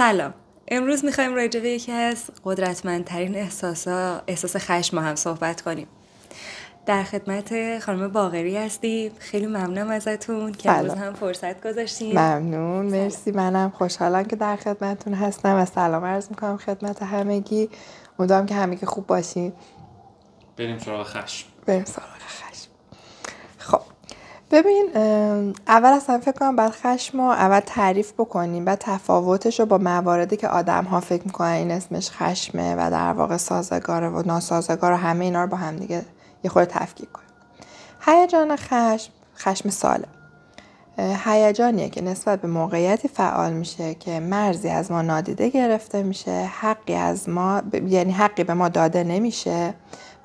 سلام امروز میخوایم راجع به یکی از قدرتمندترین احساس خشم ما هم صحبت کنیم در خدمت خانم باغری هستیم، خیلی ممنونم ازتون که امروز هم فرصت گذاشتیم ممنون مرسی منم خوشحالم که در خدمتتون هستم و سلام عرض میکنم خدمت همگی امیدوارم که همگی خوب باشین بریم سراغ خشم بریم سراغ خشم ببین اول اصلا فکر کنم بعد خشم رو اول تعریف بکنیم بعد تفاوتش رو با مواردی که آدم ها فکر میکنن این اسمش خشمه و در واقع سازگاره و ناسازگاره همه اینا رو با هم دیگه یه خورده تفکیک کنیم هیجان خشم خشم سالم هیجانیه که نسبت به موقعیتی فعال میشه که مرزی از ما نادیده گرفته میشه حقی از ما یعنی حقی به ما داده نمیشه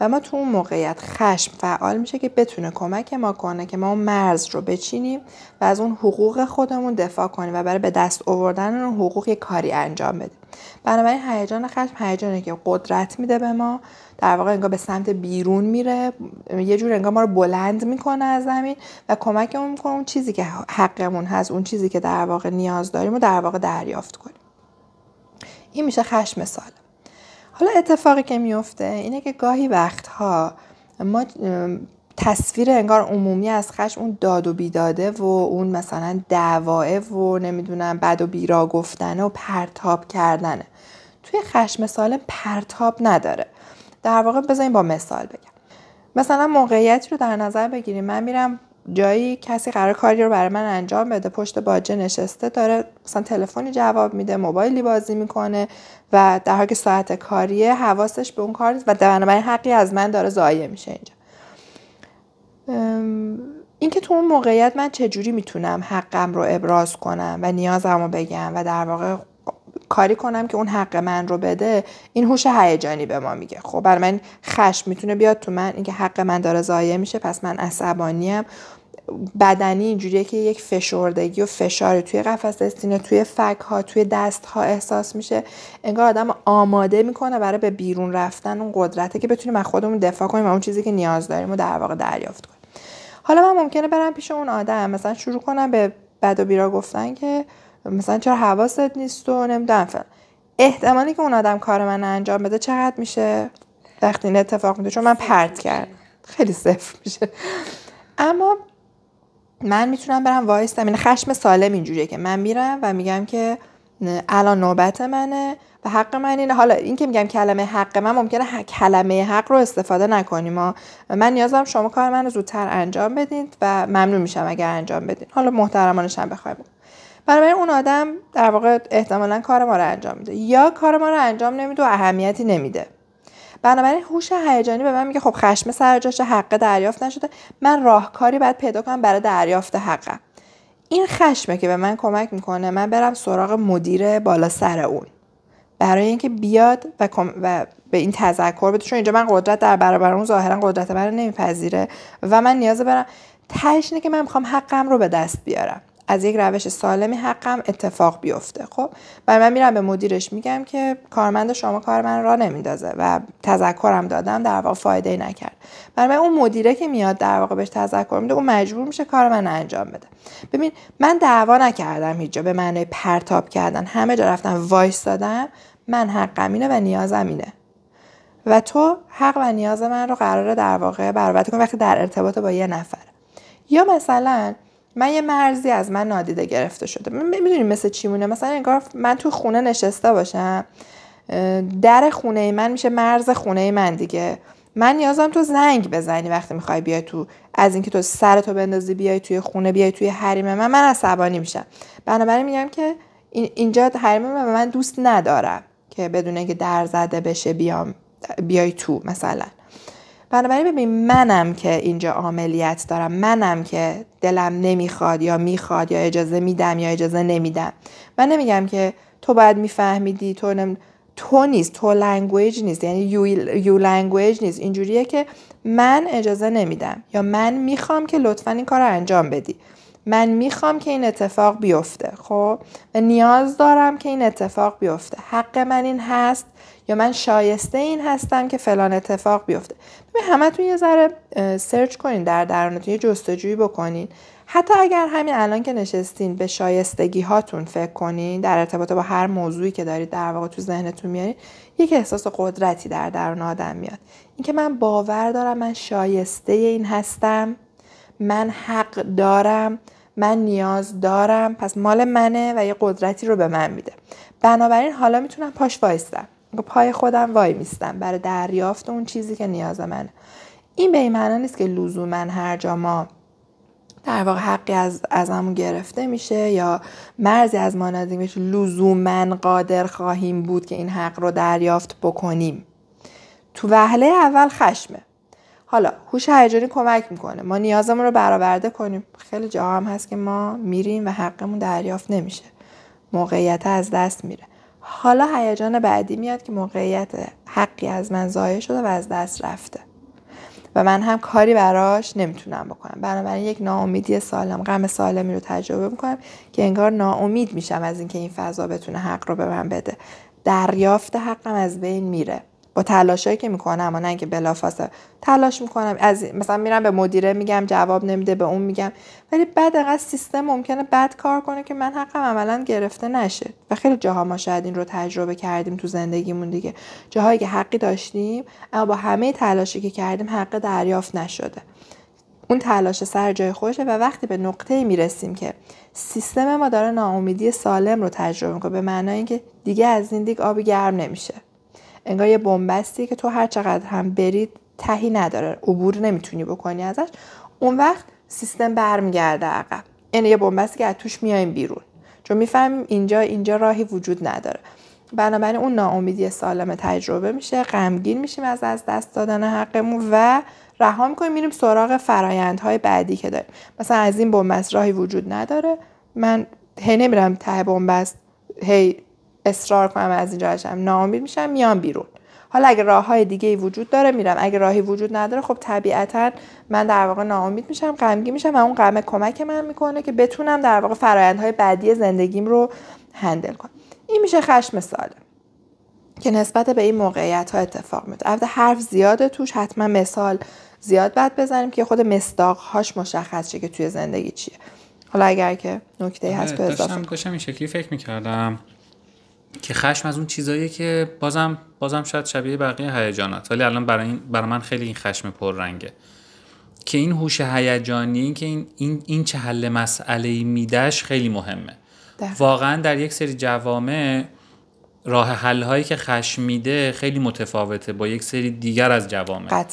و ما تو اون موقعیت خشم فعال میشه که بتونه کمک ما کنه که ما اون مرز رو بچینیم و از اون حقوق خودمون دفاع کنیم و برای به دست آوردن اون حقوق یک کاری انجام بدیم بنابراین هیجان خشم هیجانی که قدرت میده به ما در واقع انگار به سمت بیرون میره یه جور انگار ما رو بلند میکنه از زمین و کمکمون میکنه اون چیزی که حقمون هست اون چیزی که در واقع نیاز داریم و در واقع دریافت کنیم این میشه خشم سالم حالا اتفاقی که میفته اینه که گاهی وقتها ما تصویر انگار عمومی از خشم اون داد و بیداده و اون مثلا دعواه و نمیدونم بد و بیرا گفتنه و پرتاب کردنه توی خشم سالم پرتاب نداره در واقع بذاریم با مثال بگم مثلا موقعیتی رو در نظر بگیریم من میرم جایی کسی قرار کاری رو برای من انجام بده پشت باجه نشسته داره مثلا تلفنی جواب میده موبایلی بازی میکنه و در حال که ساعت کاریه حواسش به اون کار نیست و من حقی از من داره ضایع میشه اینجا اینکه تو اون موقعیت من چجوری میتونم حقم رو ابراز کنم و نیازم رو بگم و در واقع کاری کنم که اون حق من رو بده این هوش هیجانی به ما میگه خب برای من خشم میتونه بیاد تو من اینکه حق من داره ضایع میشه پس من عصبانیم بدنی اینجوریه که یک فشردگی و فشاری توی قفس استینه توی فک ها توی دست ها احساس میشه انگار آدم آماده میکنه برای به بیرون رفتن اون قدرته که بتونیم از خودمون دفاع کنیم و اون چیزی که نیاز داریم و در واقع دریافت کنیم حالا من ممکنه برم پیش اون آدم مثلا شروع کنم به بد و بیرا گفتن که مثلا چرا حواست نیست و نمیدونم فلان احتمالی که اون آدم کار من انجام بده چقدر میشه وقتی این اتفاق میده چون من پرت کردم خیلی صفر میشه اما من میتونم برم وایستم این یعنی خشم سالم اینجوریه که من میرم و میگم که الان نوبت منه و حق من اینه حالا این که میگم کلمه حق من ممکنه کلمه حق رو استفاده نکنیم و من نیازم شما کار من رو زودتر انجام بدید و ممنون میشم اگر انجام بدین حالا محترمانش هم بخوایم برای اون آدم در واقع احتمالا کار ما رو انجام میده یا کار ما رو انجام نمیده و اهمیتی نمیده بنابراین هوش هیجانی به من میگه خب خشم سر حقه حق دریافت نشده من راهکاری باید پیدا کنم برای دریافت حقم این خشمه که به من کمک میکنه من برم سراغ مدیر بالا سر اون برای اینکه بیاد و, و به این تذکر بده چون اینجا من قدرت در برابر اون ظاهرا قدرت من نمیپذیره و من نیاز برم تهش که من میخوام حقم رو به دست بیارم از یک روش سالمی حقم اتفاق بیفته خب برای من میرم به مدیرش میگم که کارمند شما کار من را نمیندازه و تذکرم دادم در واقع فایده نکرد برای من اون مدیره که میاد در واقع بهش تذکر میده اون مجبور میشه کار من انجام بده ببین من دعوا نکردم هیچ به معنی پرتاب کردن همه جا رفتم وایس دادم من حقم اینه و نیازم اینه و تو حق و نیاز من رو قراره در واقع کنی وقتی در ارتباط با یه نفر یا مثلا من یه مرزی از من نادیده گرفته شده من میدونیم مثل چی مونه مثلا انگار من تو خونه نشسته باشم در خونه من میشه مرز خونه من دیگه من نیازم تو زنگ بزنی وقتی میخوای بیای تو از اینکه تو سرتو بندازی بیای توی خونه بیای توی حریم من من عصبانی میشم بنابراین میگم که اینجا حریم من من دوست ندارم که بدون اینکه در زده بشه بیام بیای تو مثلا بنابراین ببین منم که اینجا عاملیت دارم منم که دلم نمیخواد یا میخواد یا اجازه میدم یا اجازه نمیدم من نمیگم که تو باید میفهمیدی تو نم... تو نیست تو لنگویج نیست یعنی یو, یو لنگویج نیست اینجوریه که من اجازه نمیدم یا من میخوام که لطفا این کار رو انجام بدی من میخوام که این اتفاق بیفته خب و نیاز دارم که این اتفاق بیفته حق من این هست یا من شایسته این هستم که فلان اتفاق بیفته ببین همتون یه ذره سرچ کنین در درونتون یه جستجویی بکنین حتی اگر همین الان که نشستین به شایستگی هاتون فکر کنین در ارتباط با هر موضوعی که دارید در واقع تو ذهنتون میارین یک احساس قدرتی در درون آدم میاد اینکه من باور دارم من شایسته این هستم من حق دارم من نیاز دارم پس مال منه و یه قدرتی رو به من میده بنابراین حالا میتونم پاش وایستم پای خودم وای میستم برای دریافت اون چیزی که نیاز منه این به این معنا نیست که لزوما هر جا ما در واقع حقی از ازمون گرفته میشه یا مرزی از ما نزدیک میشه لزوما قادر خواهیم بود که این حق رو دریافت بکنیم تو وهله اول خشمه حالا هوش هیجانی کمک میکنه ما نیازمون رو برآورده کنیم خیلی جاها هست که ما میریم و حقمون دریافت نمیشه موقعیت از دست میره حالا هیجان بعدی میاد که موقعیت حقی از من ضایع شده و از دست رفته و من هم کاری براش نمیتونم بکنم بنابراین یک ناامیدی سالم غم سالمی رو تجربه میکنم که انگار ناامید میشم از اینکه این فضا بتونه حق رو به من بده دریافت حقم از بین میره با تلاشایی که میکنم و نه اینکه بلافاصله تلاش میکنم از مثلا میرم به مدیره میگم جواب نمیده به اون میگم ولی بعد از سیستم ممکنه بد کار کنه که من حقم عملا گرفته نشه و خیلی جاها ما شاید این رو تجربه کردیم تو زندگیمون دیگه جاهایی که حقی داشتیم اما با همه تلاشی که کردیم حق دریافت نشده اون تلاش سر جای خوشه و وقتی به نقطه میرسیم که سیستم ما داره ناامیدی سالم رو تجربه میکنه به معنای اینکه دیگه از این دیگه آبی گرم نمیشه انگار یه بنبستی که تو هر چقدر هم برید تهی نداره عبور نمیتونی بکنی ازش اون وقت سیستم برمیگرده عقب یعنی یه بنبستی که از توش میایم بیرون چون میفهمیم اینجا اینجا راهی وجود نداره بنابراین اون ناامیدی سالم تجربه میشه غمگین میشیم از از دست دادن حقمون و رها میکنیم میریم سراغ فرایندهای بعدی که داریم مثلا از این بنبست راهی وجود نداره من هی نمیرم ته بنبست هی اصرار کنم از اینجا هشم ناامید میشم میام بیرون حالا اگه راه های دیگه ای وجود داره میرم اگه راهی وجود نداره خب طبیعتا من در واقع ناامید میشم غمگین میشم و اون قمه کمک من میکنه که بتونم در واقع فرایندهای بعدی زندگیم رو هندل کنم این میشه خشم سالم که نسبت به این موقعیت ها اتفاق میفته البته حرف زیاده توش حتما مثال زیاد بد بزنیم که خود مصداق هاش مشخص شه که توی زندگی چیه حالا اگر که نکته هست آره، به اضافه داشتم این شکلی فکر میکردم که خشم از اون چیزاییه که بازم بازم شاید شبیه بقیه هیجانات ولی الان برای برای من خیلی این خشم پررنگه که این هوش هیجانی این که این این, چه حل مسئله میدهش خیلی مهمه ده. واقعا در یک سری جوامع راه حل هایی که خشم میده خیلی متفاوته با یک سری دیگر از جوامع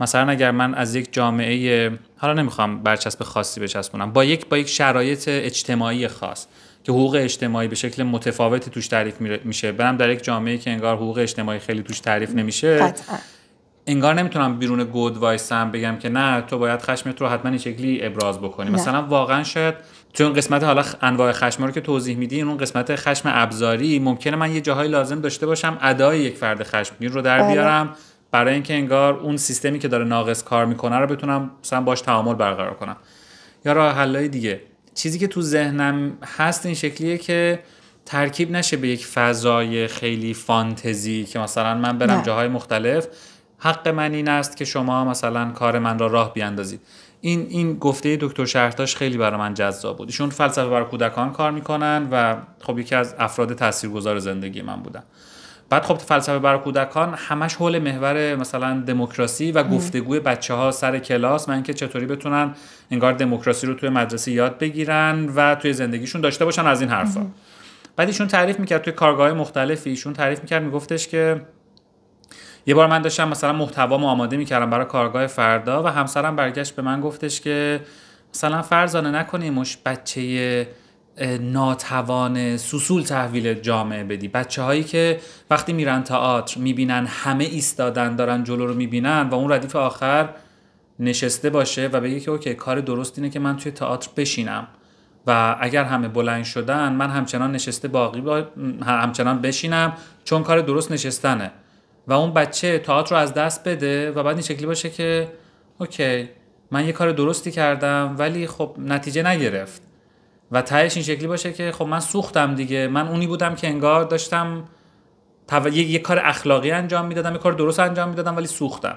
مثلا اگر من از یک جامعه حالا نمیخوام برچسب خاصی بچسبونم با یک با یک شرایط اجتماعی خاص که حقوق اجتماعی به شکل متفاوتی توش تعریف میشه برم در یک جامعه که انگار حقوق اجتماعی خیلی توش تعریف نمیشه انگار نمیتونم بیرون گود وایسم بگم که نه تو باید خشمت رو حتما این شکلی ابراز بکنی نه. مثلا واقعا شاید تو اون قسمت حالا انواع خشم رو که توضیح میدی اون قسمت خشم ابزاری ممکنه من یه جاهای لازم داشته باشم ادای یک فرد خشمگین رو در بله. بیارم برای اینکه انگار اون سیستمی که داره ناقص کار میکنه رو بتونم مثلا باش تعامل برقرار کنم یا راه حلای دیگه چیزی که تو ذهنم هست این شکلیه که ترکیب نشه به یک فضای خیلی فانتزی که مثلا من برم جاهای مختلف حق من این است که شما مثلا کار من را راه بیاندازید این این گفته دکتر شهرتاش خیلی برای من جذاب بود ایشون فلسفه برای کودکان کار میکنن و خب یکی از افراد تاثیرگذار زندگی من بودن بعد خب فلسفه برای کودکان همش حول محور مثلا دموکراسی و گفتگوی بچه ها سر کلاس من که چطوری بتونن انگار دموکراسی رو توی مدرسه یاد بگیرن و توی زندگیشون داشته باشن از این حرفا بعد ایشون تعریف میکرد توی کارگاه مختلفی ایشون تعریف میکرد میگفتش که یه بار من داشتم مثلا محتوا آماده میکردم برای کارگاه فردا و همسرم برگشت به من گفتش که مثلا فرزانه نکنیمش بچه ناتوان سسول تحویل جامعه بدی بچه هایی که وقتی میرن تئاتر میبینن همه ایستادن دارن جلو رو میبینن و اون ردیف آخر نشسته باشه و بگه که اوکی کار درست اینه که من توی تئاتر بشینم و اگر همه بلند شدن من همچنان نشسته باقی با... همچنان بشینم چون کار درست نشستنه و اون بچه تئاتر رو از دست بده و بعد این شکلی باشه که اوکی من یه کار درستی کردم ولی خب نتیجه نگرفت و تهش این شکلی باشه که خب من سوختم دیگه من اونی بودم که انگار داشتم یه،, کار اخلاقی انجام میدادم یه کار درست انجام میدادم ولی سوختم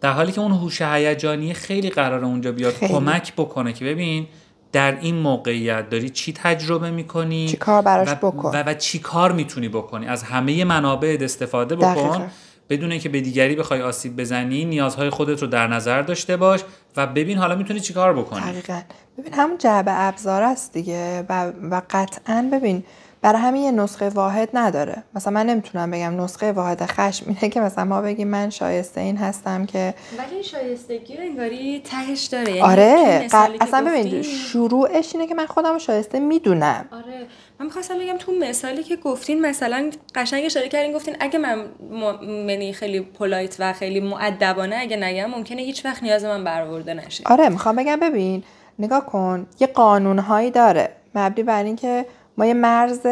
در حالی که اون هوش هیجانی خیلی قرار اونجا بیاد کمک بکنه که ببین در این موقعیت داری چی تجربه میکنی چی کار براش و... بکن و, و چی کار میتونی بکنی از همه منابع استفاده بکن بدون اینکه به دیگری بخوای آسیب بزنی نیازهای خودت رو در نظر داشته باش و ببین حالا میتونی چیکار بکنی دقیقا ببین همون جعبه ابزار است دیگه و, و قطعا ببین برای همین یه نسخه واحد نداره مثلا من نمیتونم بگم نسخه واحد خشم اینه که مثلا ما بگیم من شایسته این هستم که ولی شایستگی انگاری تهش داره یعنی آره اصلا ببین شروعش اینه که من خودم شایسته میدونم آره من میخواستم بگم تو مثالی که گفتین مثلا قشنگ اشاره کردین گفتین اگه من منی خیلی پولایت و خیلی معدبانه اگه نگم ممکنه هیچ وقت نیاز من برآورده نشه آره میخوام بگم ببین نگاه کن یه قانونهایی داره مبنی بر اینکه ما یه مرز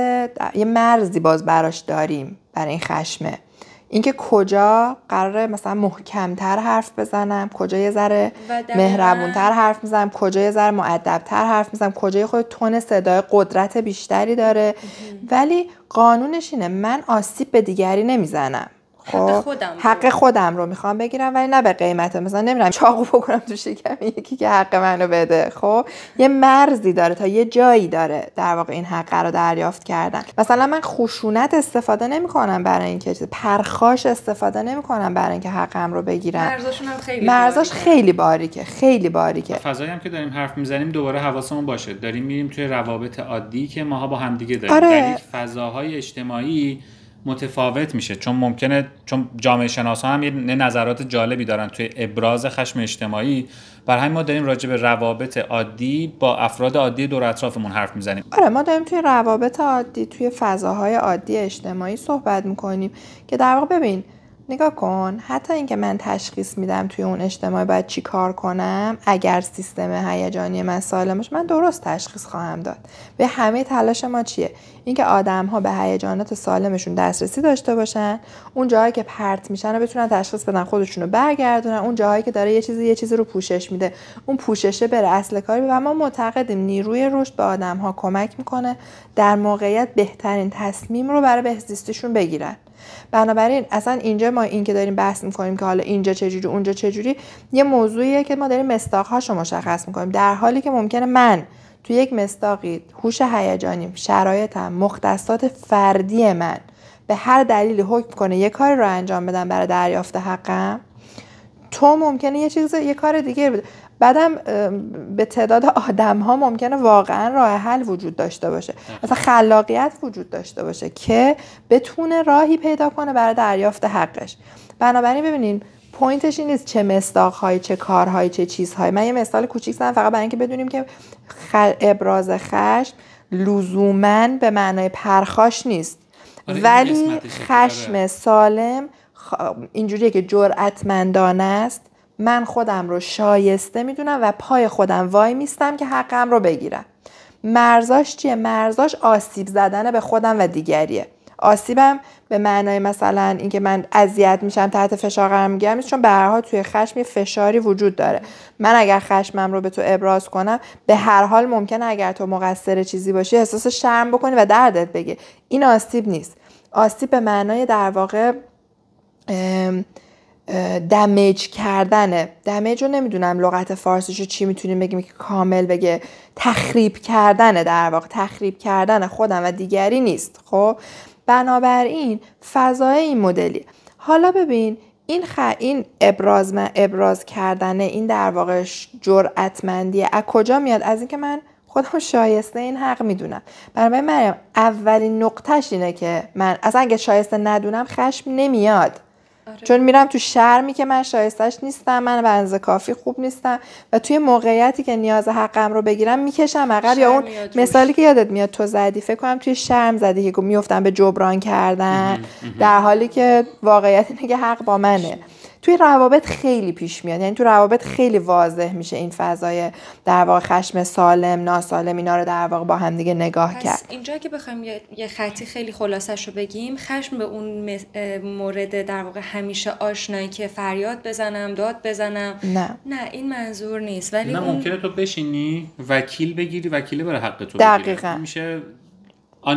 یه مرزی باز براش داریم برای این خشمه اینکه کجا قرار مثلا محکمتر حرف بزنم کجا یه ذره مهربونتر حرف میزنم کجا یه ذره معدبتر حرف میزنم کجا یه خود تون صدای قدرت بیشتری داره ولی قانونش اینه من آسیب به دیگری نمیزنم حق خودم خودم رو میخوام بگیرم ولی نه به قیمت مثلا نمیرم چاقو بکنم تو شکم یکی که حق منو بده خب یه مرزی داره تا یه جایی داره در واقع این حق رو دریافت کردن مثلا من خشونت استفاده نمیکنم برای اینکه پرخاش استفاده نمیکنم برای اینکه حقم رو بگیرم خیلی مرزاش خیلی باریکه خیلی باریکه فضایی هم که داریم حرف میزنیم دوباره حواسمون باشه داریم میریم توی روابط عادی که ماها با همدیگه داریم آره. فضاهای اجتماعی متفاوت میشه چون ممکنه چون جامعه شناس هم یه نظرات جالبی دارن توی ابراز خشم اجتماعی بر همین ما داریم راجع به روابط عادی با افراد عادی دور اطرافمون حرف میزنیم آره ما داریم توی روابط عادی توی فضاهای عادی اجتماعی صحبت میکنیم که در واقع ببین نگاه کن حتی اینکه من تشخیص میدم توی اون اجتماع باید چی کار کنم اگر سیستم هیجانی من سالمش من درست تشخیص خواهم داد به همه تلاش ما چیه اینکه آدم ها به هیجانات سالمشون دسترسی داشته باشن اون جایی که پرت میشن و بتونن تشخیص بدن خودشونو برگردونن اون جایی که داره یه چیزی یه چیزی رو پوشش میده اون پوششه بره اصل کاری و ما معتقدیم نیروی رشد به آدم ها کمک میکنه در موقعیت بهترین تصمیم رو برای بهزیستیشون بگیرن بنابراین اصلا اینجا ما این که داریم بحث میکنیم که حالا اینجا چجوری اونجا چجوری یه موضوعیه که ما داریم مستاقهاش رو مشخص میکنیم در حالی که ممکنه من تو یک مستاقی هوش هیجانی، شرایطم مختصات فردی من به هر دلیلی حکم کنه یه کاری رو انجام بدم برای دریافت حقم تو ممکنه یه چیز یه کار دیگه بده بعدم به تعداد آدم ها ممکنه واقعا راه حل وجود داشته باشه مثلا خلاقیت وجود داشته باشه که بتونه راهی پیدا کنه برای دریافت حقش بنابراین ببینین پوینتش این نیست چه های چه کارهایی چه چیزهایی من یه مثال کوچیک زدم فقط برای اینکه بدونیم که ابراز خشم لزوما به معنای پرخاش نیست آره، ولی آره. خشم سالم اینجوریه که جرأتمندانه است من خودم رو شایسته میدونم و پای خودم وای میستم که حقم رو بگیرم مرزاش چیه؟ مرزاش آسیب زدن به خودم و دیگریه آسیبم به معنای مثلا اینکه من اذیت میشم تحت فشار قرار میگیرم چون به هر حال توی خشم یه فشاری وجود داره من اگر خشمم رو به تو ابراز کنم به هر حال ممکنه اگر تو مقصر چیزی باشی احساس شرم بکنی و دردت بگی این آسیب نیست آسیب به معنای در واقع دمیج کردنه دمیج رو نمیدونم لغت فارسیش رو چی میتونیم بگیم که کامل بگه تخریب کردنه در واقع تخریب کردن خودم و دیگری نیست خب بنابراین فضای این مدلی حالا ببین این, خ... این ابراز, من... ابراز کردنه این در واقع جرأتمندیه از کجا میاد از اینکه من خودم شایسته این حق میدونم برای من اولین نقطهش اینه که من اصلا اگه شایسته ندونم خشم نمیاد آره. چون میرم تو شرمی که من شایستش نیستم من بنز کافی خوب نیستم و توی موقعیتی که نیاز حقم رو بگیرم میکشم عقب یا اون مثالی که یادت میاد تو زدی فکر کنم توی شرم زدی که میفتم به جبران کردن در حالی که واقعیت اینه حق با منه توی روابط خیلی پیش میاد یعنی تو روابط خیلی واضح میشه این فضای در واقع خشم سالم ناسالم اینا رو در واقع با هم دیگه نگاه پس کرد اینجا که بخوایم یه خطی خیلی خلاصش رو بگیم خشم به اون مورد در واقع همیشه آشنایی که فریاد بزنم داد بزنم نه نه این منظور نیست ولی نه اون... ممکنه تو بشینی وکیل بگیری وکیل برای حق تو دقیقاً میشه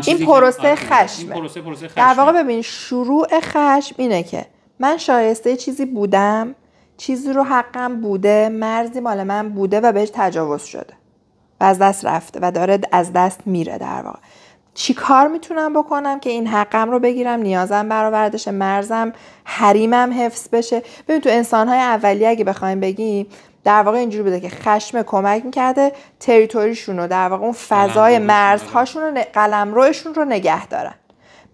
این پروسه آره، خشم در واقع ببین شروع خشم اینه که من شایسته چیزی بودم چیزی رو حقم بوده مرزی مال من بوده و بهش تجاوز شده و از دست رفته و داره از دست میره در واقع چی کار میتونم بکنم که این حقم رو بگیرم نیازم برآورده مرزم حریمم حفظ بشه ببین تو انسانهای اولیه اگه بخوایم بگیم در واقع اینجوری بوده که خشم کمک میکرده تریتوریشون رو در واقع اون فضای مرزهاشون رو روشون رو نگه دارن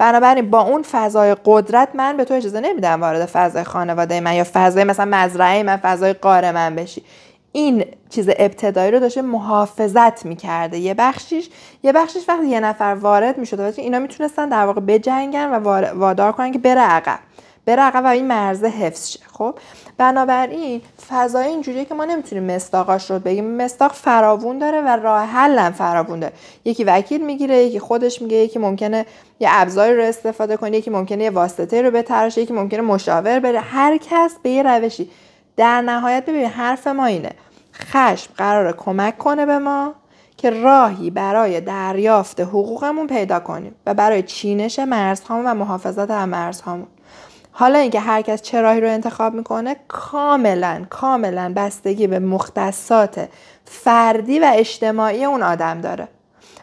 بنابراین با اون فضای قدرت من به تو اجازه نمیدم وارد فضای خانواده من یا فضای مثلا مزرعه من فضای قاره من بشی این چیز ابتدایی رو داشته محافظت میکرده یه بخشیش یه بخشیش وقتی یه نفر وارد میشده و اینا میتونستن در واقع بجنگن و وادار کنن که بره عقب بره این مرزه حفظ شه خب بنابراین فضای اینجوریه که ما نمیتونیم مستاقاش رو بگیم مستاق فراوون داره و راه حلم فراوون داره یکی وکیل میگیره یکی خودش میگه یکی ممکنه یه ابزار رو استفاده کنه یکی ممکنه یه واسطه رو بتراشه یکی ممکنه مشاور بره هر کس به یه روشی در نهایت ببین حرف ما اینه خشم قرار کمک کنه به ما که راهی برای دریافت حقوقمون پیدا کنیم و برای چینش مرزهامون و محافظت از مرزهامون حالا اینکه هر کس چه راهی رو انتخاب میکنه کاملا کاملا بستگی به مختصات فردی و اجتماعی اون آدم داره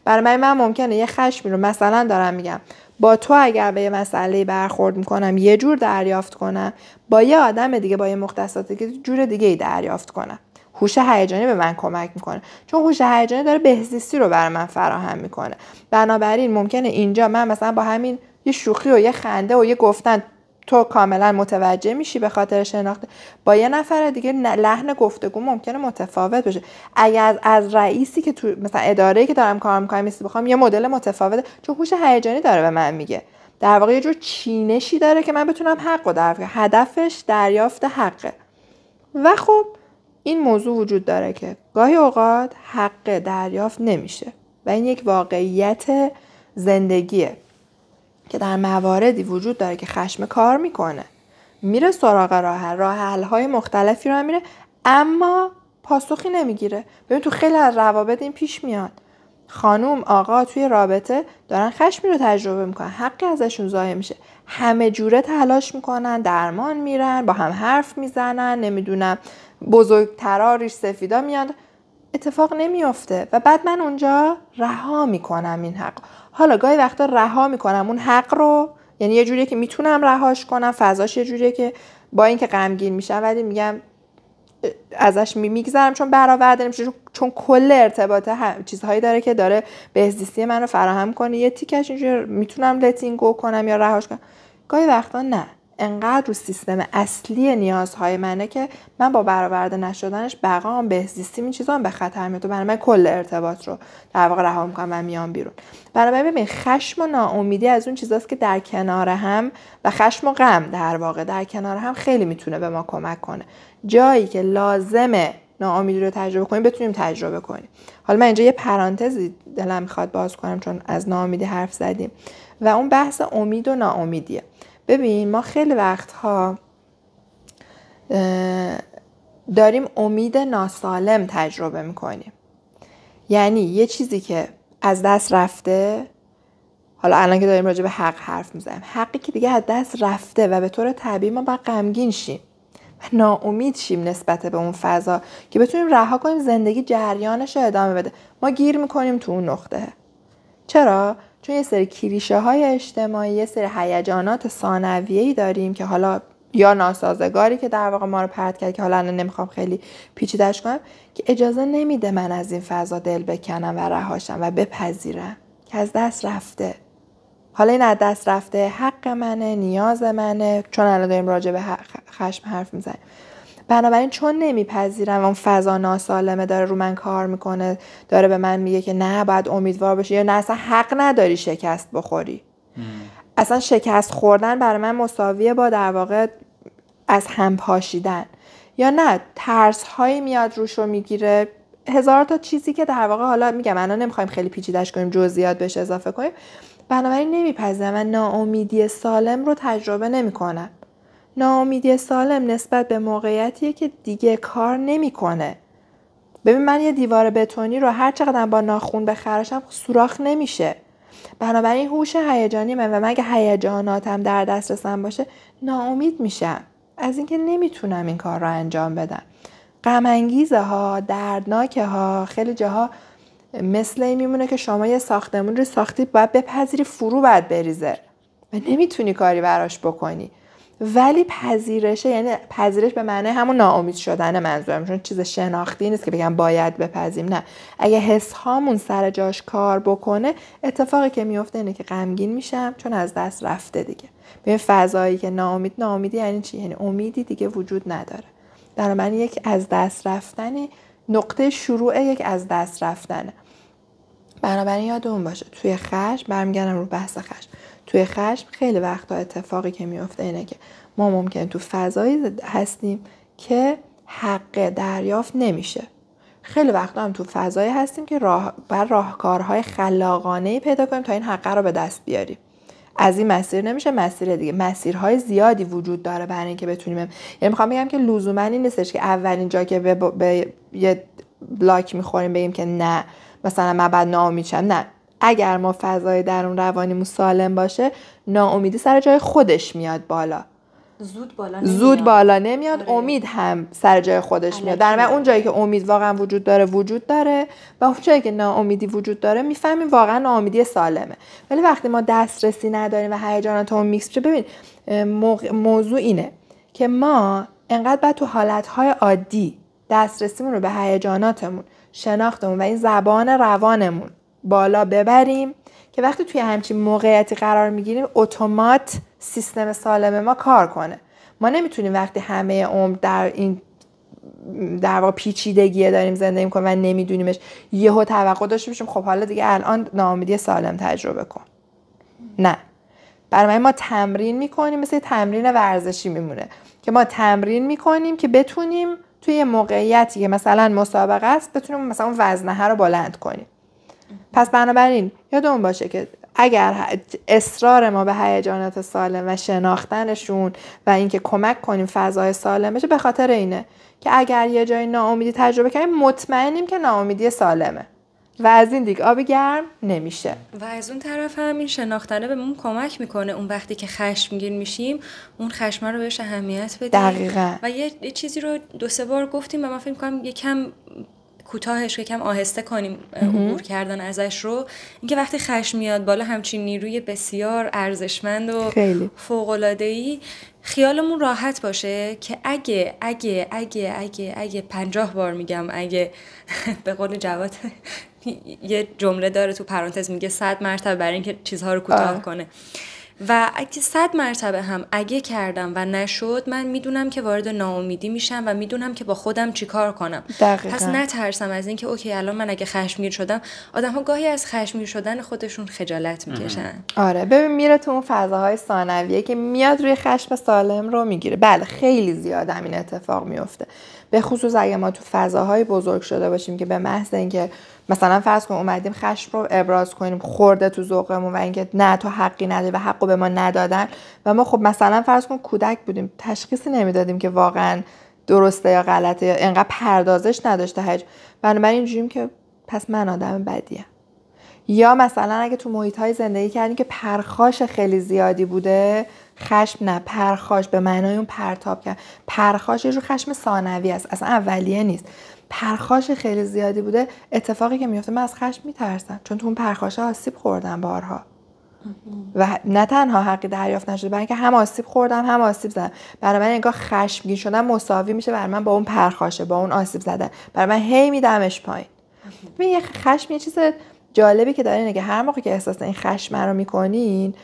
برای من ممکنه یه خشمی رو مثلا دارم میگم با تو اگر به یه مسئله برخورد میکنم یه جور دریافت کنم با یه آدم دیگه با یه مختصات دیگه جور دیگه ای دریافت کنم هوش هیجانی به من کمک میکنه چون هوش هیجانی داره بهزیستی رو برای من فراهم میکنه بنابراین ممکنه اینجا من مثلا با همین یه شوخی و یه خنده و یه گفتن تو کاملا متوجه میشی به خاطر شناخت با یه نفر دیگه لحن گفتگو ممکنه متفاوت بشه اگر از رئیسی که تو مثلا اداره که دارم کار میکنم میسی بخوام یه مدل متفاوته چون هوش هیجانی داره به من میگه در واقع یه جور چینشی داره که من بتونم حق و دریافت هدفش دریافت حقه و خب این موضوع وجود داره که گاهی اوقات حق دریافت نمیشه و این یک واقعیت زندگیه که در مواردی وجود داره که خشم کار میکنه میره سراغ راه راه حل های مختلفی رو میره اما پاسخی نمیگیره ببین تو خیلی از روابط این پیش میاد خانوم آقا توی رابطه دارن خشمی رو تجربه میکنن حقی ازشون ضایع میشه همه جوره تلاش میکنن درمان میرن با هم حرف میزنن نمیدونم بزرگترا ریش سفیدا میاد اتفاق نمیافته و بعد من اونجا رها میکنم این حق حالا گاهی وقتا رها میکنم اون حق رو یعنی یه جوریه که میتونم رهاش کنم فضاش یه جوریه که با اینکه غمگین میشم ولی میگم ازش میگذرم چون برآورده نمیشه چون, چون کل ارتباط چیزهایی داره که داره بهزیستی من رو فراهم کنه یه تیکش اینجوری میتونم لتینگو کنم یا رهاش کنم گاهی وقتا نه انقدر رو سیستم اصلی نیازهای منه که من با برآورده نشدنش بقام بهزیستیم این چیزا هم به خطر و برای من کل ارتباط رو در واقع رها میکنم و میام بیرون بنابراین ببین خشم و ناامیدی از اون چیزاست که در کنار هم و خشم و غم در واقع در کنار هم خیلی میتونه به ما کمک کنه جایی که لازمه ناامیدی رو تجربه کنیم بتونیم تجربه کنیم حالا من اینجا یه پرانتزی دلم میخواد باز کنم چون از ناامیدی حرف زدیم و اون بحث امید و ناامیدیه ببین ما خیلی وقتها داریم امید ناسالم تجربه میکنیم یعنی یه چیزی که از دست رفته حالا الان که داریم راجع به حق حرف میزنیم حقی که دیگه از دست رفته و به طور طبیعی ما باید غمگین شیم و ناامید شیم نسبت به اون فضا که بتونیم رها کنیم زندگی جریانش رو ادامه بده ما گیر میکنیم تو اون نقطه چرا چون یه سری کلیشه های اجتماعی یه سری هیجانات ثانویه‌ای داریم که حالا یا ناسازگاری که در واقع ما رو پرت کرد که حالا نمیخوام خیلی پیچیدش کنم که اجازه نمیده من از این فضا دل بکنم و رهاشم و بپذیرم که از دست رفته حالا این از دست رفته حق منه نیاز منه چون الان داریم راجع به خشم حرف میزنیم بنابراین چون نمیپذیرم اون فضا ناسالمه داره رو من کار میکنه داره به من میگه که نه باید امیدوار بشی یا نه اصلا حق نداری شکست بخوری اصلا شکست خوردن برای من مساویه با در واقع از هم پاشیدن یا نه ترس هایی میاد روش رو میگیره هزار تا چیزی که در واقع حالا میگم الان نمیخوایم خیلی پیچیدش کنیم جزئیات بهش اضافه کنیم بنابراین نمیپذیرم و ناامیدی سالم رو تجربه نمیکنم ناامیدی سالم نسبت به موقعیتیه که دیگه کار نمیکنه ببین من یه دیوار بتونی رو هر چقدر با ناخون بخراشم سوراخ نمیشه بنابراین هوش هیجانی من و من هیجاناتم در دسترسم باشه ناامید میشم از اینکه نمیتونم این کار رو انجام بدم غم انگیزه ها دردناکه ها خیلی جاها مثل این میمونه که شما یه ساختمون رو ساختی باید بپذیری فرو باید بریزه و نمیتونی کاری براش بکنی ولی پذیرشه یعنی پذیرش به معنی همون ناامید شدن منظورم چون چیز شناختی نیست که بگم باید بپذیم نه اگه حس هامون سر جاش کار بکنه اتفاقی که میفته اینه که غمگین میشم چون از دست رفته دیگه به فضایی که ناامید ناامیدی یعنی چی یعنی امیدی دیگه وجود نداره در من یک از دست رفتنی نقطه شروع یک از دست رفتنه بنابراین یاد باشه توی خشم برمیگردم رو بحث خش توی خشم خیلی وقتا اتفاقی که میفته اینه که ما ممکن تو فضایی هستیم که حق دریافت نمیشه خیلی وقتا هم تو فضایی هستیم که راه بر راهکارهای خلاقانه پیدا کنیم تا این حقه رو به دست بیاریم از این مسیر نمیشه مسیر دیگه مسیرهای زیادی وجود داره برای اینکه بتونیم یعنی میخوام بگم که لزوما این نیستش که اولین جا که به, یه بلاک میخوریم بگیم که نه مثلا من بعد نه اگر ما فضای درون روانیمون سالم باشه ناامیدی سر جای خودش میاد بالا زود بالا نمیاد, زود بالا نمیاد. آره. امید هم سر جای خودش میاد در اون جایی که امید واقعا وجود داره وجود داره و اون جایی که ناامیدی وجود داره میفهمیم واقعا ناامیدی سالمه ولی وقتی ما دسترسی نداریم و هیجانات اون میکس چه ببین موضوع اینه که ما انقدر بعد تو حالتهای عادی دسترسیمون رو به هیجاناتمون شناختمون و این زبان روانمون بالا ببریم که وقتی توی همچین موقعیتی قرار میگیریم اتومات سیستم سالم ما کار کنه ما نمیتونیم وقتی همه عمر در این در واقع پیچیدگی داریم زندگی میکنیم و نمیدونیمش یهو توقع داشته باشیم خب حالا دیگه الان ناامیدی سالم تجربه کن نه برای ما تمرین میکنیم مثل تمرین ورزشی میمونه که ما تمرین میکنیم که بتونیم توی موقعیتی که مثلا مسابقه است بتونیم مثلا وزنه رو بلند کنیم پس بنابراین یادمون باشه که اگر اصرار ما به هیجانات سالم و شناختنشون و اینکه کمک کنیم فضای سالم بشه به خاطر اینه که اگر یه جای ناامیدی تجربه کنیم مطمئنیم که ناامیدی سالمه و از این دیگه آب گرم نمیشه و از اون طرف هم این شناختنه به کمک میکنه اون وقتی که خشمگین میشیم اون خشم رو بهش اهمیت بدیم دقیقا و یه چیزی رو دو سه بار گفتیم و من فکر میکنم کم کوتاهش کم آهسته کنیم عبور کردن ازش رو اینکه وقتی خشم میاد بالا همچین نیروی بسیار ارزشمند و فوق خیالمون راحت باشه که اگه اگه اگه اگه اگه پنجاه بار میگم اگه به قول جواد یه جمله داره تو پرانتز میگه صد مرتبه برای اینکه چیزها رو کوتاه کنه و اگه صد مرتبه هم اگه کردم و نشد من میدونم که وارد ناامیدی میشم و میدونم که با خودم چیکار کنم دقیقا. پس نترسم از اینکه اوکی الان من اگه خشمگین شدم آدم ها گاهی از خشمگین شدن خودشون خجالت میکشن آره ببین میره تو اون فضاهای ثانویه که میاد روی خشم سالم رو میگیره بله خیلی زیاد این اتفاق میفته به خصوص اگه ما تو فضاهای بزرگ شده باشیم که به محض اینکه مثلا فرض کن اومدیم خشم رو ابراز کنیم خورده تو ذوقمون و اینکه نه تو حقی نده و حق به ما ندادن و ما خب مثلا فرض کن کودک بودیم تشخیصی نمیدادیم که واقعا درسته یا غلطه یا انقدر پردازش نداشته هج بنابراین اینجوریم که پس من آدم بدیم یا مثلا اگه تو محیط های زندگی کردیم که پرخاش خیلی زیادی بوده خشم نه پرخاش به معنای اون پرتاب کرد پرخاش رو خشم ثانوی است اصلا اولیه نیست پرخاش خیلی زیادی بوده اتفاقی که میفته من از خشم میترسم چون تو اون پرخاش آسیب خوردم بارها و نه تنها حقی دریافت نشده برای اینکه هم آسیب خوردم هم آسیب زدم برای من انگار خشمگین شدن مساوی میشه برای من با اون پرخاشه با اون آسیب زدن برای من هی میدمش پایین یه خشم یه چیز جالبی که داره اینه که هر موقع که احساس این خشم رو میکنین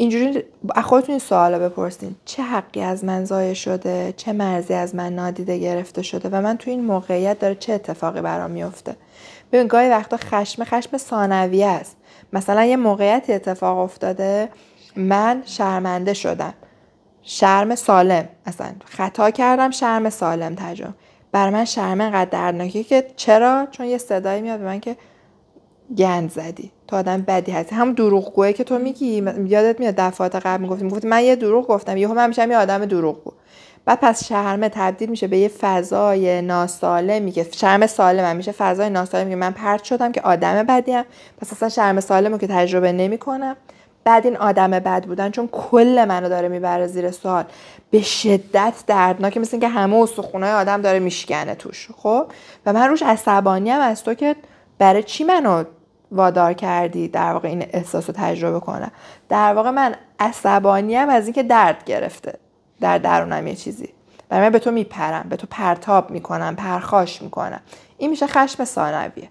اینجوری خودتون این سوال رو بپرسین چه حقی از من ضایع شده چه مرزی از من نادیده گرفته شده و من تو این موقعیت داره چه اتفاقی برام میفته ببین گاهی وقتا خشم خشم ثانویه است مثلا یه موقعیتی اتفاق افتاده من شرمنده شدم شرم سالم اصلا خطا کردم شرم سالم ترجم بر من شرم انقدر که چرا چون یه صدایی میاد به من که گند زدی تو آدم بدی هستی هم دروغگویی که تو میگی یادت میاد دفعات قبل میگفتی میگفتی من یه دروغ گفتم یهو من میشم یه آدم دروغگو بعد پس شرمه تبدیل میشه به یه فضای ناسالمی که شرم سالم میشه فضای ناسالمی که من پرت شدم که آدم بدیم پس اصلا شرم سالم که تجربه نمیکنم بعد این آدم بد بودن چون کل منو داره میبره زیر سوال به شدت دردناک مثل اینکه همه استخونای آدم داره میشکنه توش خب و من روش هم از تو که برای چی منو وادار کردی در واقع این احساس رو تجربه کنم در واقع من عصبانیم از اینکه درد گرفته در درونم یه چیزی و من به تو میپرم به تو پرتاب میکنم پرخاش میکنم این میشه خشم ثانویه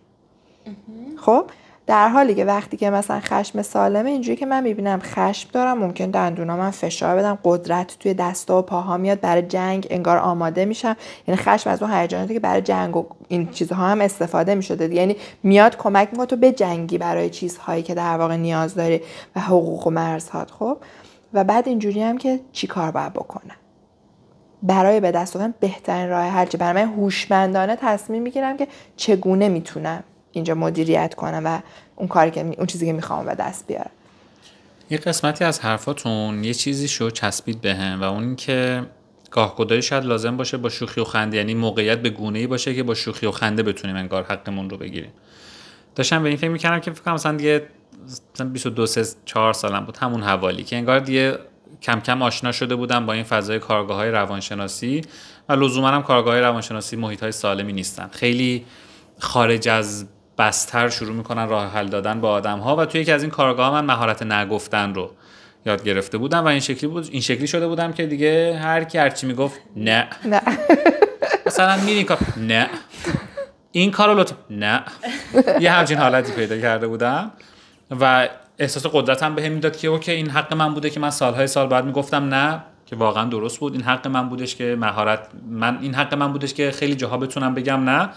خب در حالی که وقتی که مثلا خشم سالمه اینجوری که من میبینم خشم دارم ممکن دندونا من فشار بدم قدرت توی دستا و پاها میاد برای جنگ انگار آماده میشم یعنی خشم از اون هیجاناتی که برای جنگ و این چیزها هم استفاده میشده یعنی میاد کمک میکنه تو به جنگی برای چیزهایی که در واقع نیاز داری و حقوق و مرزهات خب و بعد اینجوری هم که چیکار باید بکنم برای به دست آوردن بهترین راه هرچه برای من هوشمندانه تصمیم میگیرم که چگونه میتونم اینجا مدیریت کنم و اون کاری که اون چیزی که میخوام به دست بیارم یه قسمتی از حرفاتون یه چیزی شو چسبید بهم و اون اینکه گاهگداری شاید لازم باشه با شوخی و خنده یعنی موقعیت به گونه ای باشه که با شوخی و خنده بتونیم انگار حقمون رو بگیریم داشتم به این فکر میکردم که فکر کنم مثلا دیگه 22 4 سالم بود همون حوالی که انگار دیگه کم کم آشنا شده بودم با این فضای کارگاه های روانشناسی و لزوما هم کارگاه روانشناسی محیط های سالمی نیستن خیلی خارج از بستر شروع میکنن راه حل دادن با آدم ها و توی یکی از این کارگاه من مهارت نگفتن رو یاد گرفته بودم و این شکلی بود این شکلی شده بودم که دیگه هر کی هر چی میگفت نه نه مثلا میری کار نه این کارو لطف نه یه همچین حالتی پیدا کرده بودم و احساس قدرتم بهم میداد که اوکی این حق من بوده که من سالهای سال بعد میگفتم نه که واقعا درست بود این حق من بودش که مهارت من این حق من بودش که خیلی جاها بتونم بگم نه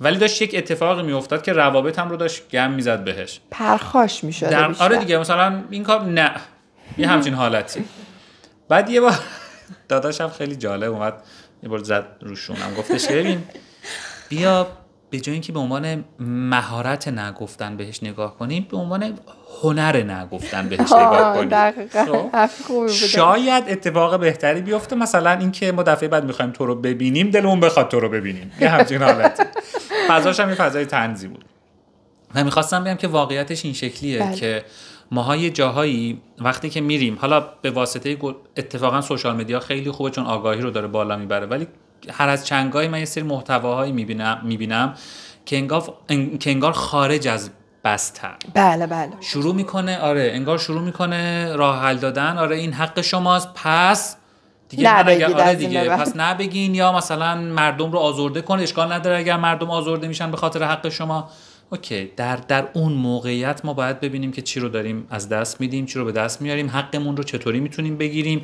ولی داشت یک اتفاقی میافتاد که روابطم رو داشت گم میزد بهش پرخاش میشد در... آره دیگه مثلا این کار نه یه همچین حالتی بعد یه بار داداشم خیلی جالب اومد یه بار زد روشونم گفتش که ببین بیا به جای اینکه به عنوان مهارت نگفتن بهش نگاه کنیم به عنوان هنر نگفتن بهش نگاه کنیم خب؟ شاید اتفاق بهتری بیفته مثلا اینکه ما دفعه بعد میخوایم تو رو ببینیم دلمون بخواد تو رو ببینیم یه همچین حالت فضاش هم یه فضای تنزی بود و میخواستم بگم که واقعیتش این شکلیه بله. که ماها یه جاهایی وقتی که میریم حالا به واسطه اتفاقا سوشال مدیا خیلی خوبه چون آگاهی رو داره بالا میبره ولی هر از چنگای من یه سری محتواهایی میبینم میبینم که انگار خارج از بستر بله بله شروع میکنه آره انگار شروع میکنه راه حل دادن آره این حق شماست پس دیگه نبگید آره دیگه پس نبگین یا مثلا مردم رو آزرده کنه اشکال نداره اگر مردم آزرده میشن به خاطر حق شما اوکی در در اون موقعیت ما باید ببینیم که چی رو داریم از دست میدیم چی رو به دست میاریم حقمون رو چطوری میتونیم بگیریم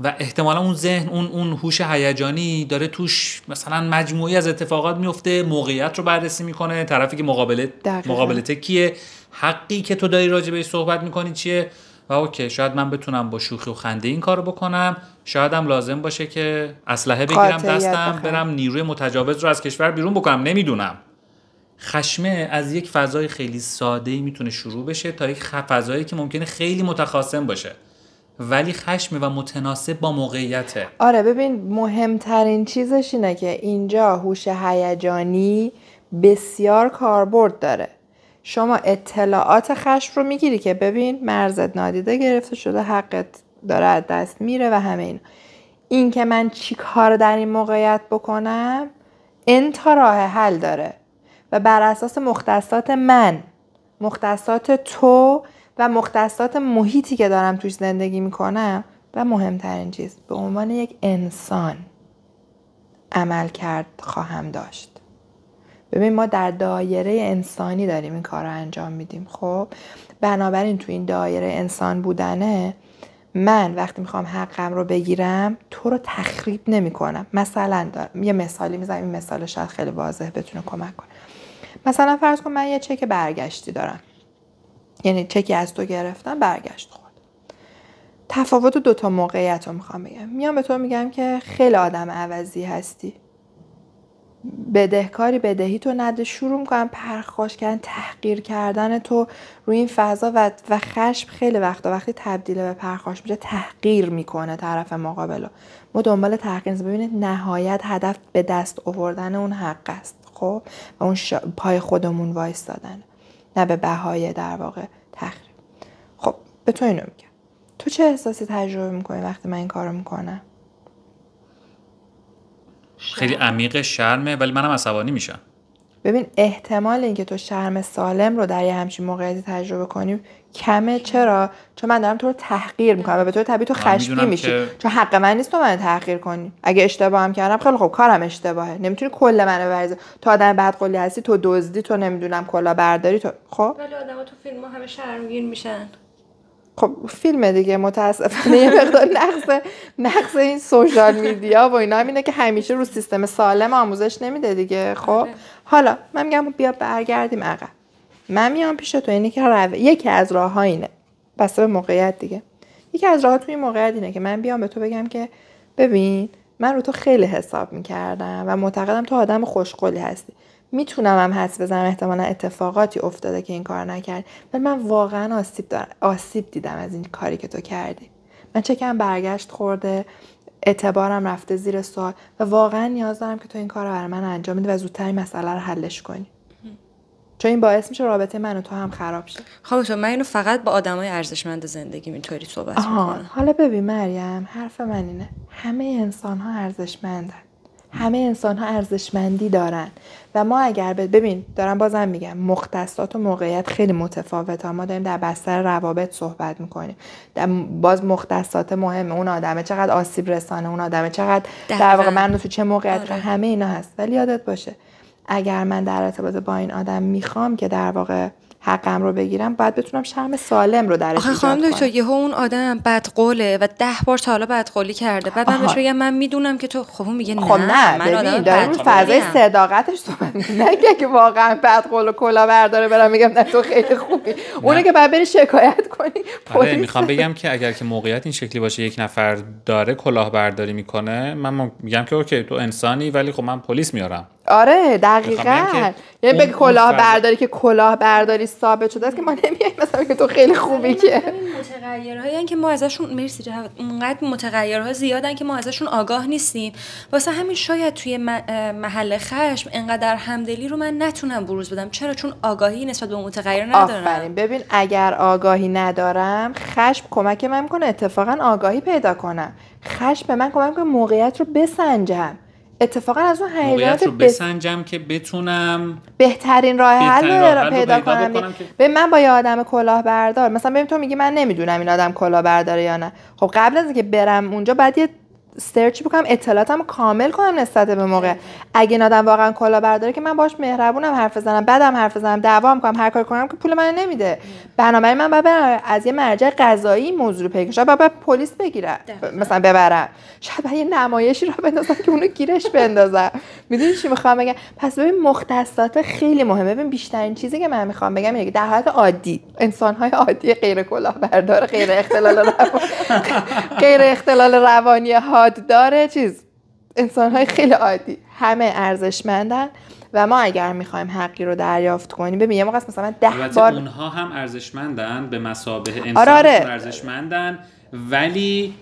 و احتمالا اون ذهن اون اون هوش هیجانی داره توش مثلا مجموعی از اتفاقات میفته موقعیت رو بررسی میکنه طرفی که مقابله مقابلته کیه حقی که تو داری راجع بهش صحبت میکنی چیه و اوکی شاید من بتونم با شوخی و خنده این کارو بکنم شاید هم لازم باشه که اسلحه بگیرم دستم برم نیروی متجاوز رو از کشور بیرون بکنم نمیدونم خشمه از یک فضای خیلی ساده میتونه شروع بشه تا یک فضایی که ممکنه خیلی متخاصم باشه ولی خشم و متناسب با موقعیته آره ببین مهمترین چیزش اینه که اینجا هوش هیجانی بسیار کاربرد داره شما اطلاعات خشم رو میگیری که ببین مرزت نادیده گرفته شده حقت داره از دست میره و همه اینا این که من چی کار در این موقعیت بکنم انتا راه حل داره و بر اساس مختصات من مختصات تو و مختصات محیطی که دارم توش زندگی میکنم و مهمترین چیز به عنوان یک انسان عمل کرد خواهم داشت ببین ما در دایره انسانی داریم این کار رو انجام میدیم خب بنابراین تو این دایره انسان بودنه من وقتی میخوام حقم رو بگیرم تو رو تخریب نمی کنم مثلا دارم. یه مثالی میزنم این مثال شاید خیلی واضح بتونه کمک کنه مثلا فرض کن من یه چک برگشتی دارم یعنی چکی از تو گرفتن برگشت خود تفاوت دوتا موقعیت رو میخوام بگم میام به تو میگم که خیلی آدم عوضی هستی بدهکاری بدهی تو نده شروع میکنم پرخاش کردن تحقیر کردن تو روی این فضا و, و خشم خیلی وقتا وقتی تبدیل به پرخاش میشه تحقیر میکنه طرف مقابل ما دنبال تحقیر نیست ببینید نهایت هدف به دست آوردن اون حق است خب و اون پای خودمون وایستادنه نه به بهای در واقع تخریب خب به تو اینو میگم تو چه احساسی تجربه میکنی وقتی من این کارو میکنم خیلی عمیق شرمه ولی منم عصبانی میشم ببین احتمال اینکه تو شرم سالم رو در یه همچین موقعیتی تجربه کنی کمه چرا چون من دارم تو رو تحقیر میکنم و به طور طبیعی تو خشکی میشی که... چون حق من نیست تو منو تحقیر کنی اگه اشتباه هم کردم خیلی خوب کارم اشتباهه نمیتونی کل منو بریزی تو آدم بدقلی هستی تو دزدی تو نمیدونم کلا برداری تو خب ولی آدما تو فیلم ها همه شرمگین میشن خب فیلم دیگه متاسفانه یه مقدار نقص نقص این سوشال میدیا و اینا هم اینه که همیشه رو سیستم سالم آموزش نمیده دیگه خب آره. حالا من میگم بیا برگردیم عقب من میام پیش تو اینه یعنی که رو... یکی از راه ها اینه بسته به موقعیت دیگه یکی از راه توی موقعیت اینه که من بیام به تو بگم که ببین من رو تو خیلی حساب میکردم و معتقدم تو آدم خوشقلی هستی میتونم هم حس بزنم احتمالا اتفاقاتی افتاده که این کار نکرد ولی من واقعا آسیب, آسیب دیدم از این کاری که تو کردی من چکم برگشت خورده اعتبارم رفته زیر سوال و واقعا نیاز دارم که تو این کار رو برای من انجام بدی و زودتر این مسئله رو حلش کنی چون این باعث میشه رابطه من و تو هم خراب شه خب من اینو فقط با های ارزشمند زندگی اینطوری صحبت میکنم حالا ببین مریم حرف من اینه همه انسان ها ارزشمندن همه انسان ها ارزشمندی دارن و ما اگر ببین دارم بازم میگم مختصات و موقعیت خیلی متفاوت ها ما داریم در بستر روابط صحبت میکنیم در باز مختصات مهمه اون آدمه چقدر آسیب رسانه اون آدمه چقدر در واقع من تو چه موقعیت آره. همه اینا هست ولی یادت باشه اگر من در ارتباط با این آدم میخوام که در واقع حقم رو بگیرم بعد بتونم شرم سالم رو درش آخه خانم دکتر یهو اون آدم بدقوله و ده بار تا حالا قولی کرده بعد من بشه من میدونم که تو خب میگه نه خب نه من آدم داره فضای صداقتش تو نه که واقعا قول و کلا برداره برم میگم نه تو خیلی خوبی اونه که بعد بری شکایت کنی آره میخوام بگم که اگر که موقعیت این شکلی باشه یک نفر داره کلاهبرداری میکنه من میگم که اوکی تو انسانی ولی خب من پلیس میارم آره دقیقا یعنی به کلاه برداری که کلاه برداری ثابت شده است که ما نمیایم مثلا که تو خیلی خوبی که متغیرهایی که ما ازشون مرسی اونقدر متغیرها زیادن که ما ازشون آگاه نیستیم واسه همین شاید توی محل خشم انقدر همدلی رو من نتونم بروز بدم چرا چون آگاهی نسبت به متغیر ندارم آفرین ببین اگر آگاهی ندارم خشم کمک من میکنه اتفاقا آگاهی پیدا کنم خشم به من کمک میکنه موقعیت رو بسنجم اتفاقا از اون هیجانات رو بسنجم که بتونم بهترین راه حل رو پیدا کنم به من با یه آدم کلاهبردار مثلا ببین تو میگی من نمیدونم این آدم کلاهبرداره یا نه خب قبل از اینکه برم اونجا باید یه سرچ بکنم اطلاعاتم کامل کنم نسبت به موقع اگه نادم واقعا کلا برداره که من باش مهربونم حرف بزنم بدم حرف بزنم دعوا کنم هر کار کنم که پول من نمیده بنابراین من باید از یه مرجع قضایی موضوع رو پیگیرم شاید باید پلیس بگیره مثلا ببرم شاید باید یه نمایشی رو بندازم که اونو گیرش بندازم میدونی چی میخوام بگم پس ببین مختصات خیلی مهمه ببین بیشترین چیزی که من میخوام بگم اینه در حالت عادی انسان‌های عادی غیر بردار غیر اختلال روانی غیر اختلال روانی ها داره چیز انسان های خیلی عادی همه ارزشمندن و ما اگر میخوایم حقی رو دریافت کنیم ببین یه موقع مثلا ده بار اونها هم ارزشمندن به مسابه انسان آره آره. ولی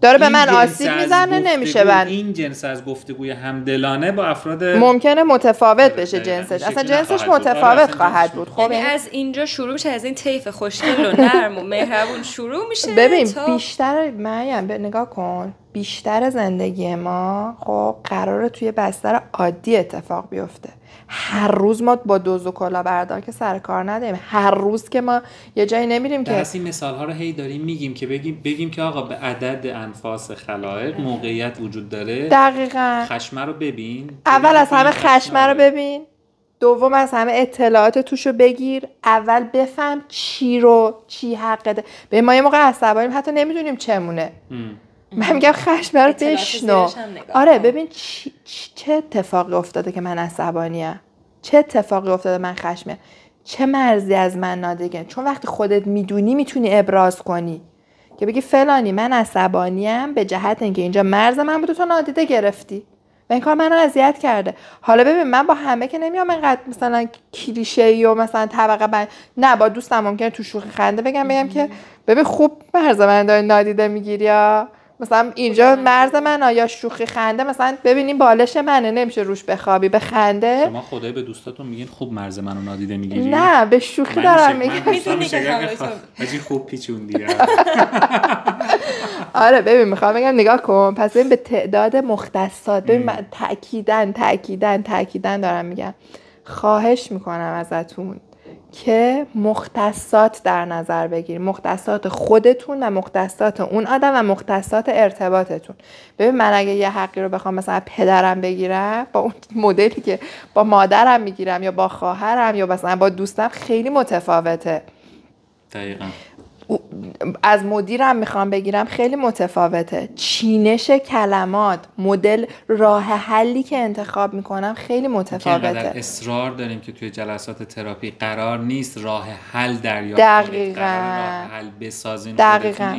داره به من آسیب میزنه نمیشه بند این جنس از گفتگوی همدلانه با افراد ممکنه متفاوت آره، بشه جنسش اصلا جنسش متفاوت خواهد بود خب از اینجا شروع میشه از این طیف خوشگل و نرم و مهربون شروع میشه ببین بیشتر معیم نگاه کن بیشتر زندگی ما خب قراره توی بستر عادی اتفاق بیفته هر روز ما با دوز و کلا بردار که سر کار نداریم هر روز که ما یه جایی نمیریم که این مثال ها رو هی داریم میگیم که بگیم بگیم که آقا به عدد انفاس خلایق موقعیت وجود داره دقیقا خشمه رو ببین اول از همه خشمه رو ببین دوم از همه اطلاعات توش رو بگیر اول بفهم چی رو چی ده به ما یه موقع عصبانیم حتی نمیدونیم چمونه من میگم خشم رو بشنو آره ببین چه اتفاقی افتاده که من عصبانیم چه اتفاقی افتاده من خشمه چه مرزی از من نادگه چون وقتی خودت میدونی میتونی ابراز کنی که بگی فلانی من عصبانیم به جهت اینکه اینجا مرز من بوده تو نادیده گرفتی و این کار منو اذیت کرده حالا ببین من با همه که نمیام اینقدر مثلا کلیشه ای و مثلا طبقه بر... نه با دوستم ممکنه تو شوخی خنده بگم بگم که ببین خوب مرز من نادیده میگیری یا مثلا اینجا مرز من آیا شوخی خنده مثلا ببینیم بالش منه نمیشه روش بخوابی به خنده شما خدای به دوستاتون میگین خوب مرز منو نادیده میگیری نه به شوخی دارم میگم میتونی که خوب دیگه. آره ببین میخوام بگم نگاه کن پس ببین به تعداد مختصات ببین من تاکیدن تاکیدن تاکیدن دارم میگم خواهش میکنم ازتون که مختصات در نظر بگیریم مختصات خودتون و مختصات اون آدم و مختصات ارتباطتون ببین من اگه یه حقی رو بخوام مثلا پدرم بگیرم با اون مدلی که با مادرم میگیرم یا با خواهرم یا مثلا با دوستم خیلی متفاوته دقیقا از مدیرم میخوام بگیرم خیلی متفاوته چینش کلمات مدل راه حلی که انتخاب میکنم خیلی متفاوته اصرار داریم که توی جلسات تراپی قرار نیست راه حل دریافت دقیقا راه بسازین دقیقا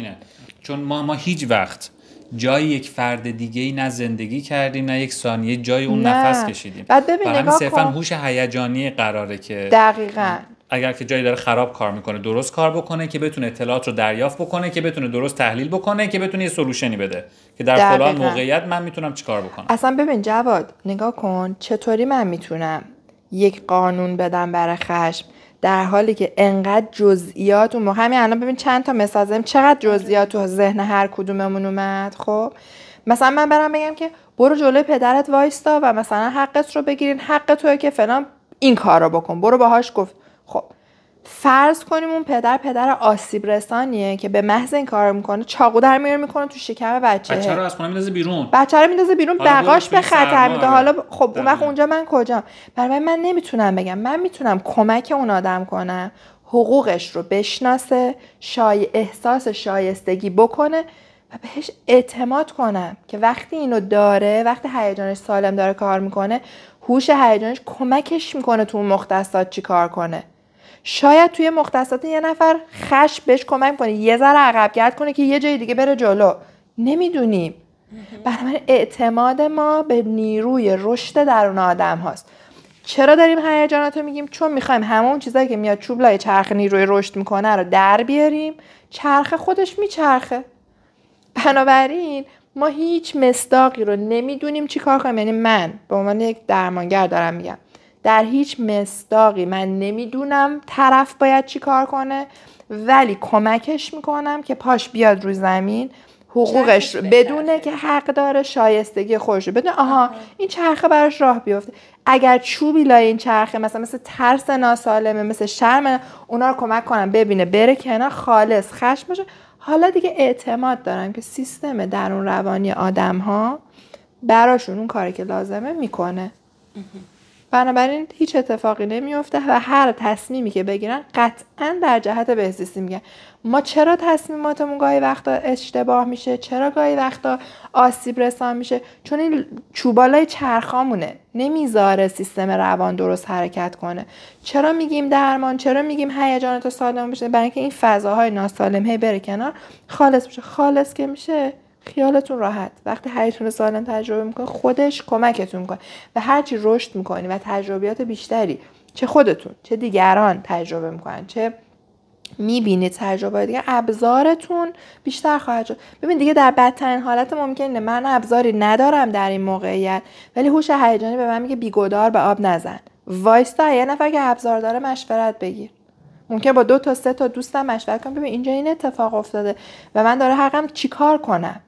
چون ما ما هیچ وقت جای یک فرد دیگه ای نه زندگی کردیم نه یک ثانیه جای اون نفس کشیدیم بعد ببین نگاه کن هوش هیجانی قراره که دقیقا اگر که جایی داره خراب کار میکنه درست کار بکنه که بتونه اطلاعات رو دریافت بکنه که بتونه درست تحلیل بکنه که بتونه یه سلوشنی بده که در فلان موقعیت من میتونم چیکار بکنم اصلا ببین جواد نگاه کن چطوری من میتونم یک قانون بدم برای خشم در حالی که انقدر جزئیات اون همین الان ببین چند تا مثال چقدر جزئیات تو ذهن هر کدوممون اومد خب مثلا من برم بگم که برو جلوی پدرت وایستا و مثلا حقت رو بگیرین حق توی که فلان این کار بکن برو باهاش گفت خب فرض کنیم اون پدر پدر آسیب رسانیه که به محض این کار میکنه چاقو در میاره میکنه تو شکم بچه بچه رو از خونه میندازه بیرون بچه رو میندازه بیرون بقاش به خطر میده حالا خب اون وقت بله. اونجا من کجا؟ برای من نمیتونم بگم من میتونم کمک اون آدم کنم حقوقش رو بشناسه شای... احساس شایستگی بکنه و بهش اعتماد کنم که وقتی اینو داره وقتی هیجانش سالم داره کار میکنه هوش هیجانش کمکش میکنه تو مختصات چی کار کنه شاید توی مختصات یه نفر خش بهش کمک کنه یه ذره گرد کنه که یه جای دیگه بره جلو نمیدونیم بنابراین اعتماد ما به نیروی رشد درون آدم هاست چرا داریم هیجانات رو میگیم چون میخوایم همون چیزایی که میاد چوب لای چرخ نیروی رشد میکنه رو در بیاریم چرخ خودش میچرخه بنابراین ما هیچ مصداقی رو نمیدونیم چی کار کنیم یعنی من به عنوان یک درمانگر دارم میگم در هیچ مصداقی من نمیدونم طرف باید چی کار کنه ولی کمکش میکنم که پاش بیاد رو زمین حقوقش رو بدونه که حق داره شایستگی خودش رو بدونه آها این چرخه براش راه بیفته اگر چوبی لای این چرخه مثلا مثل ترس ناسالمه مثل شرم اونا رو کمک کنم ببینه بره کنار خالص خشم باشه حالا دیگه اعتماد دارم که سیستم درون روانی آدم ها براشون اون کاری که لازمه میکنه بنابراین هیچ اتفاقی نمیفته و هر تصمیمی که بگیرن قطعا در جهت بهزیستی میگه ما چرا تصمیماتمون گاهی وقتا اشتباه میشه چرا گاهی وقتا آسیب رسان میشه چون این چوبالای چرخامونه نمیذاره سیستم روان درست حرکت کنه چرا میگیم درمان چرا میگیم هیجانات سالم بشه برای اینکه این فضاهای ناسالم هی بره کنار خالص میشه خالص که میشه خیالتون راحت وقتی هریتون سالم تجربه میکنه خودش کمکتون میکنه و هرچی رشد میکنی و تجربیات بیشتری چه خودتون چه دیگران تجربه میکنن چه میبینید تجربه دیگه ابزارتون بیشتر خواهد شد ببین دیگه در بدترین حالت ممکنه من ابزاری ندارم در این موقعیت ولی هوش هیجانی به من میگه بیگدار به آب نزن وایستا یه نفر که ابزار داره مشورت بگیر ممکن با دو تا سه تا دوستم مشورت کنم ببین اینجا این اتفاق افتاده و من داره حقم چیکار کنم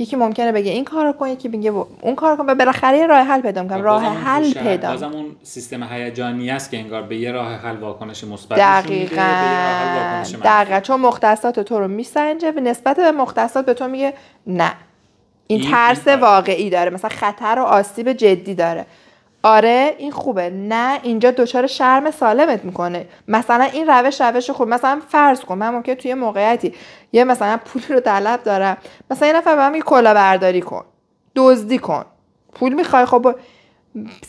یکی ممکنه بگه این کارو کن یکی بگه اون کار کن و بالاخره یه راه حل پیدا میکنم خب، راه حل پیدا بازم اون سیستم هیجانی است که انگار به یه راه حل واکنش مثبت دقیقاً دقیقاً چون مختصات تو رو میسنجه و نسبت به مختصات به تو میگه نه این, ترس آره. واقعی داره مثلا خطر و آسیب جدی داره آره این خوبه نه اینجا دچار شرم سالمت میکنه مثلا این روش روش خوب مثلا فرض کن من ممکن توی موقعیتی یه مثلا پول رو طلب دارم مثلا یه نفر من کلا برداری کن دزدی کن پول میخوای خب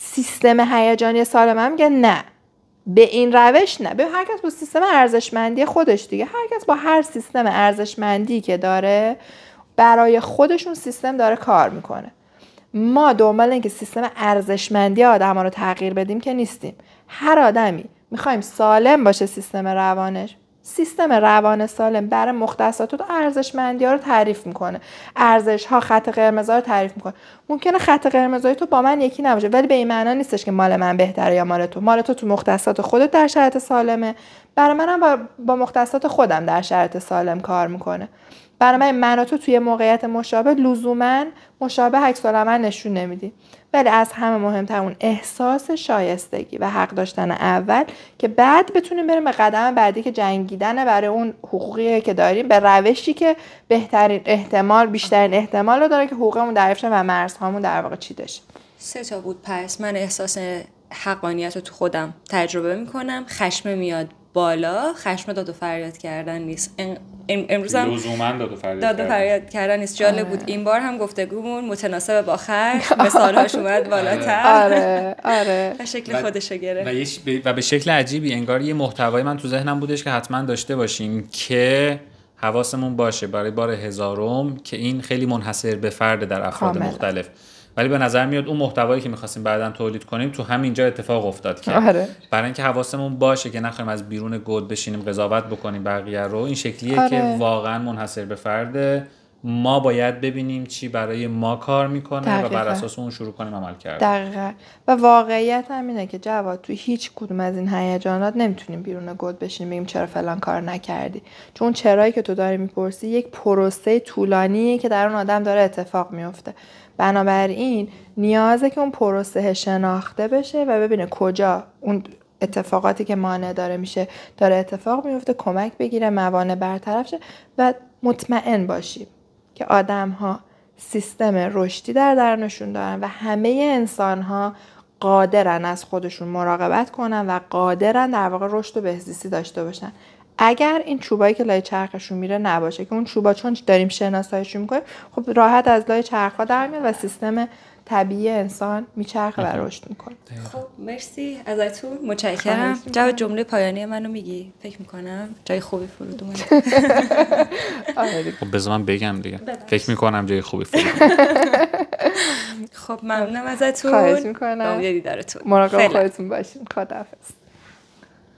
سیستم هیجانی سالم هم میگه نه به این روش نه به هرکس با سیستم ارزشمندی خودش دیگه هرکس با هر سیستم ارزشمندی که داره برای خودشون سیستم داره کار میکنه ما دنبال اینکه سیستم ارزشمندی آدم رو تغییر بدیم که نیستیم هر آدمی میخوایم سالم باشه سیستم روانش سیستم روان سالم برای مختصات و ارزشمندی ها رو تعریف میکنه ارزش ها خط قرمز رو تعریف میکنه ممکنه خط قرمزهای تو با من یکی نباشه ولی به این معنا نیستش که مال من بهتره یا مال تو مال تو تو مختصات خودت در شرط سالمه برای منم با مختصات خودم در شرط سالم کار میکنه برای من و تو توی موقعیت مشابه لزوما مشابه عکس العمل نشون نمیدیم ولی از همه مهمتر اون احساس شایستگی و حق داشتن اول که بعد بتونیم بریم به قدم بعدی که جنگیدن برای اون حقوقی که داریم به روشی که بهترین احتمال بیشترین احتمال رو داره که حقوقمون دریافت و مرزهامون در واقع چی داشت. سه تا بود پس من احساس حقانیت رو تو خودم تجربه میکنم خشم میاد بالا خشم داد و فریاد کردن نیست امروز هم داد و فریاد, کردن نیست جالب بود آره. این بار هم گفتگومون متناسب با خشم هاش اومد بالاتر آره آره, آره. شکل خودش گرفت و, به شکل عجیبی انگار یه محتوای من تو ذهنم بودش که حتما داشته باشیم که حواسمون باشه برای بار هزارم که این خیلی منحصر به فرد در افراد مختلف ولی به نظر میاد اون محتوایی که میخواستیم بعدا تولید کنیم تو همینجا اتفاق افتاد که آره. برای اینکه حواسمون باشه که نخوایم از بیرون گود بشینیم قضاوت بکنیم بقیه رو این شکلیه آره. که واقعا منحصر به فرده ما باید ببینیم چی برای ما کار میکنه و بر اساس اون شروع کنیم عمل کرد دقیقا و واقعیت همینه که جواد تو هیچ کدوم از این هیجانات نمیتونیم بیرون گود بشینیم بگیم چرا فلان کار نکردی چون چرایی که تو داری میپرسی یک پروسه طولانیه که در اون آدم داره اتفاق میفته بنابراین نیازه که اون پروسه شناخته بشه و ببینه کجا اون اتفاقاتی که مانع داره میشه داره اتفاق میفته کمک بگیره موانع برطرف شه و مطمئن باشیم که آدم ها سیستم رشدی در درونشون دارن و همه انسان ها قادرن از خودشون مراقبت کنن و قادرن در واقع رشد و بهزیستی داشته باشن اگر این چوبایی که لای چرخشون میره نباشه که اون چوبا چون داریم شناساییشون میکنیم خب راحت از لای چرخا در میاد و سیستم طبیعی انسان میچرخه و رشد میکنه خب مرسی از تو متشکرم جو جمله پایانی منو میگی فکر میکنم جای خوبی فرود اومد آره خب بذار من بگم دیگه فکر میکنم جای خوبی فرود خب ممنونم ازتون خواهش میکنم مراقب خودتون باشین خداحافظ